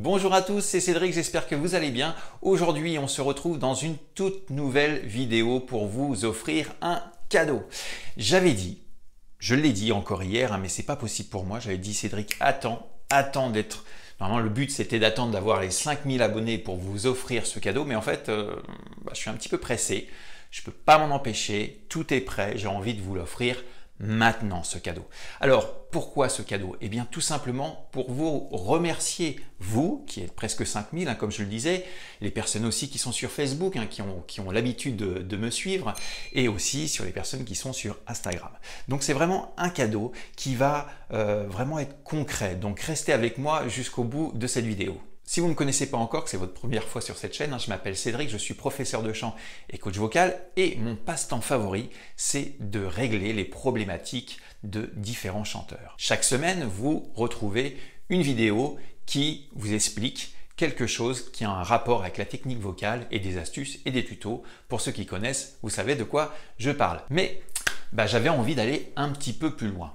Bonjour à tous, c'est Cédric, j'espère que vous allez bien. Aujourd'hui, on se retrouve dans une toute nouvelle vidéo pour vous offrir un cadeau. J'avais dit, je l'ai dit encore hier, mais hein, mais c'est pas possible pour moi, j'avais dit Cédric, attends, attends d'être... Normalement, le but, c'était d'attendre d'avoir les 5000 abonnés pour vous offrir ce cadeau, mais en fait, euh, bah, je suis un petit peu pressé, je peux pas m'en empêcher, tout est prêt, j'ai envie de vous l'offrir maintenant ce cadeau. Alors pourquoi ce cadeau Eh bien tout simplement pour vous remercier, vous qui êtes presque 5000, hein, comme je le disais, les personnes aussi qui sont sur Facebook, hein, qui ont, qui ont l'habitude de, me suivre, et aussi sur les personnes qui sont sur Instagram. Donc c'est vraiment un cadeau qui va euh, vraiment être concret. Donc restez avec moi jusqu'au bout de cette vidéo. Si vous ne me connaissez pas encore, que c'est votre première fois sur cette chaîne, hein, je m'appelle Cédric, je suis professeur de chant et coach vocal et mon passe-temps favori, c'est de régler les problématiques de différents chanteurs. Chaque semaine, vous retrouvez une vidéo qui vous explique quelque chose qui a un rapport avec la technique vocale et des astuces et des tutos. Pour ceux qui connaissent, vous savez de quoi je parle. Mais bah, j'avais envie d'aller un petit peu plus loin.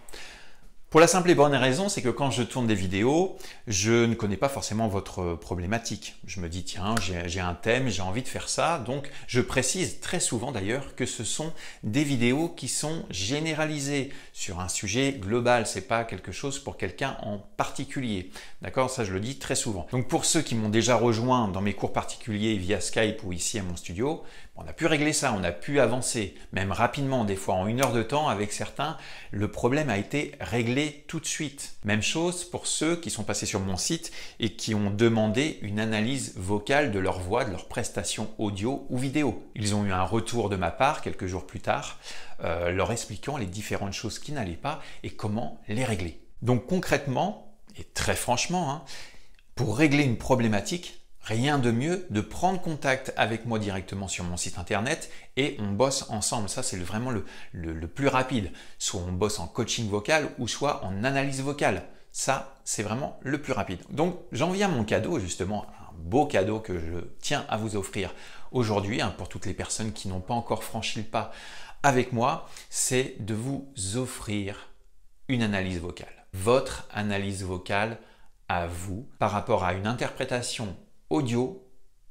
Pour la simple et bonne raison, c'est que quand je tourne des vidéos, je ne connais pas forcément votre problématique. Je me dis, tiens, j'ai un thème, j'ai envie de faire ça. Donc, je précise très souvent d'ailleurs que ce sont des vidéos qui sont généralisées sur un sujet global. ce n'est pas quelque chose pour quelqu'un en particulier. D'accord? Ça, je le dis très souvent. Donc, pour ceux qui m'ont déjà rejoint dans mes cours particuliers via Skype ou ici à mon studio, on a pu régler ça, on a pu avancer, même rapidement, des fois en une heure de temps avec certains. Le problème a été réglé tout de suite. Même chose pour ceux qui sont passés sur mon site et qui ont demandé une analyse vocale de leur voix, de leurs prestations audio ou vidéo. Ils ont eu un retour de ma part quelques jours plus tard, euh, leur expliquant les différentes choses qui n'allaient pas et comment les régler. Donc concrètement, et très franchement, hein, pour régler une problématique, Rien de mieux de prendre contact avec moi directement sur mon site internet et on bosse ensemble. Ça, c'est vraiment le, plus rapide. Soit on bosse en coaching vocal ou soit en analyse vocale. Ça, c'est vraiment le plus rapide. Donc, j'en viens à mon cadeau, justement, un beau cadeau que je tiens à vous offrir aujourd'hui hein, pour toutes les personnes qui n'ont pas encore franchi le pas avec moi, c'est de vous offrir une analyse vocale. Votre analyse vocale à vous par rapport à une interprétation audio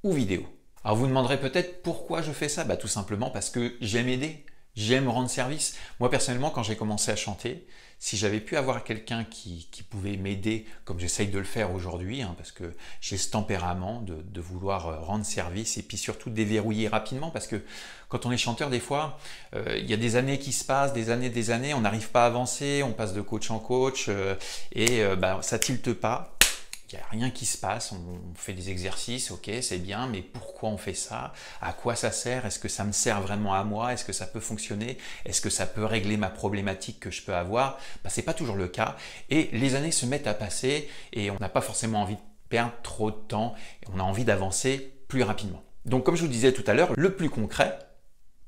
ou vidéo. Alors vous demanderez peut-être pourquoi je fais ça bah, Tout simplement parce que j'aime aider, j'aime rendre service. Moi personnellement, quand j'ai commencé à chanter, si j'avais pu avoir quelqu'un qui, pouvait m'aider, comme j'essaye de le faire aujourd'hui, hein, parce que j'ai ce tempérament de, vouloir euh, rendre service et puis surtout déverrouiller rapidement, parce que quand on est chanteur, des fois, euh, il y a des années qui se passent, des années, des années, on n'arrive pas à avancer, on passe de coach en coach, euh, et bah, ça tilte pas, a rien qui se passe, on fait des exercices, ok, c'est bien, mais pourquoi on fait ça À quoi ça sert Est-ce que ça me sert vraiment à moi Est-ce que ça peut fonctionner Est-ce que ça peut régler ma problématique que je peux avoir bah, c'est Ce n'est pas toujours le cas, et les années se mettent à passer, et on n'a pas forcément envie de perdre trop de temps, on a envie d'avancer plus rapidement. Donc comme je vous disais tout à l'heure, le plus concret,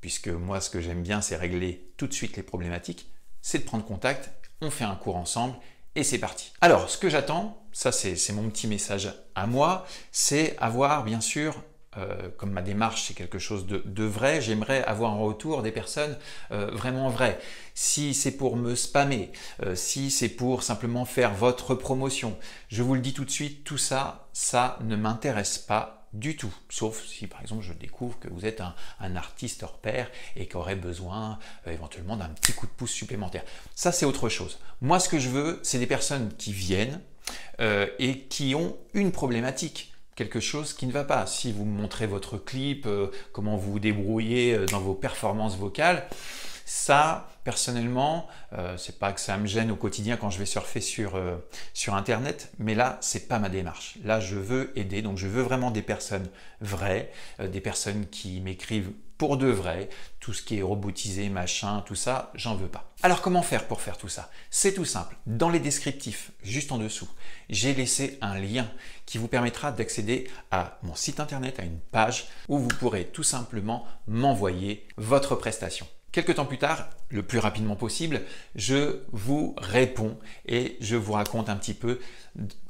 puisque moi ce que j'aime bien c'est régler tout de suite les problématiques, c'est de prendre contact, on fait un cours ensemble, et c'est parti. Alors, ce que j'attends, ça c'est mon petit message à moi, c'est avoir bien sûr euh, comme ma démarche c'est quelque chose de, vrai, j'aimerais avoir en retour des personnes euh, vraiment vraies. Si c'est pour me spammer, euh, si c'est pour simplement faire votre promotion, je vous le dis tout de suite, tout ça, ça ne m'intéresse pas du tout, sauf si par exemple je découvre que vous êtes un, artiste hors pair et qu'aurait aurait besoin éventuellement d'un petit coup de pouce supplémentaire. Ça c'est autre chose. Moi ce que je veux, c'est des personnes qui viennent, euh, et qui ont une problématique quelque chose qui ne va pas. Si vous montrez votre clip, euh, comment vous vous débrouillez euh, dans vos performances vocales, ça, personnellement, c'est pas que ça me gêne au quotidien quand je vais surfer sur, sur Internet, mais là, c'est pas ma démarche. Là, je veux aider, donc je veux vraiment des personnes vraies, des personnes qui m'écrivent pour de vrai, tout ce qui est robotisé, machin, tout ça, j'en veux pas. Alors comment faire pour faire tout ça C'est tout simple. Dans les descriptifs, juste en dessous, j'ai laissé un lien qui vous permettra d'accéder à mon site internet, à une page où vous pourrez tout simplement m'envoyer votre prestation. Quelques temps plus tard, le plus rapidement possible, je vous réponds et je vous raconte un petit peu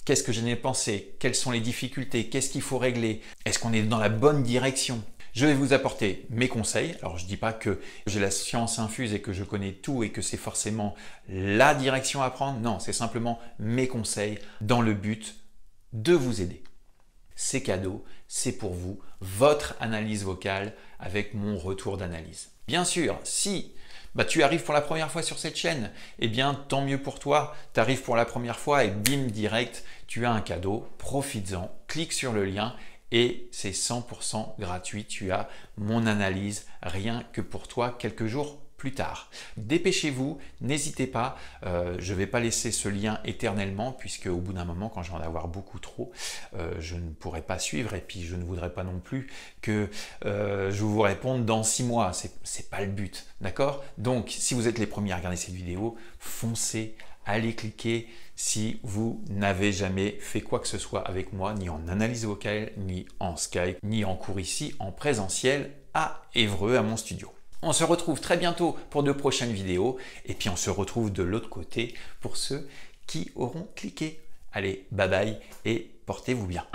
qu'est-ce que j'en ai pensé, quelles sont les difficultés, qu'est-ce qu'il faut régler, est-ce qu'on est dans la bonne direction, je vais vous apporter mes conseils. Alors, je ne dis pas que j'ai la science infuse et que je connais tout et que c'est forcément la direction à prendre. Non, c'est simplement mes conseils dans le but de vous aider. C'est cadeau, c'est pour vous, votre analyse vocale avec mon retour d'analyse. Bien sûr, si bah, tu arrives pour la première fois sur cette chaîne, eh bien tant mieux pour toi, tu arrives pour la première fois et bim direct, tu as un cadeau, profites-en, clique sur le lien et c'est 100% gratuit. Tu as mon analyse rien que pour toi quelques jours plus tard. Dépêchez-vous, n'hésitez pas, euh, je ne vais pas laisser ce lien éternellement puisque au bout d'un moment, quand j'en avoir beaucoup trop, euh, je ne pourrai pas suivre et puis je ne voudrais pas non plus que euh, je vous réponde dans six mois, c'est pas le but, d'accord Donc si vous êtes les premiers à regarder cette vidéo, foncez allez cliquer si vous n'avez jamais fait quoi que ce soit avec moi, ni en analyse vocale, ni en Skype, ni en cours ici, en présentiel à Évreux, à mon studio. On se retrouve très bientôt pour de prochaines vidéos, et puis on se retrouve de l'autre côté pour ceux qui auront cliqué. Allez, bye bye et portez-vous bien.